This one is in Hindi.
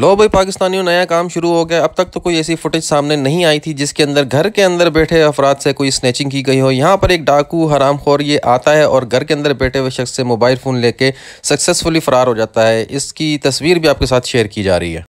लो भाई पाकिस्तानियों नया काम शुरू हो गया अब तक तो कोई ऐसी फुटेज सामने नहीं आई थी जिसके अंदर घर के अंदर बैठे अफराद से कोई स्नैचिंग की गई हो यहाँ पर एक डाकू हराम खोर ये आता है और घर के अंदर बैठे हुए शख्स से मोबाइल फ़ोन लेके सक्सेसफुली फ़रार हो जाता है इसकी तस्वीर भी आपके साथ शेयर की जा रही है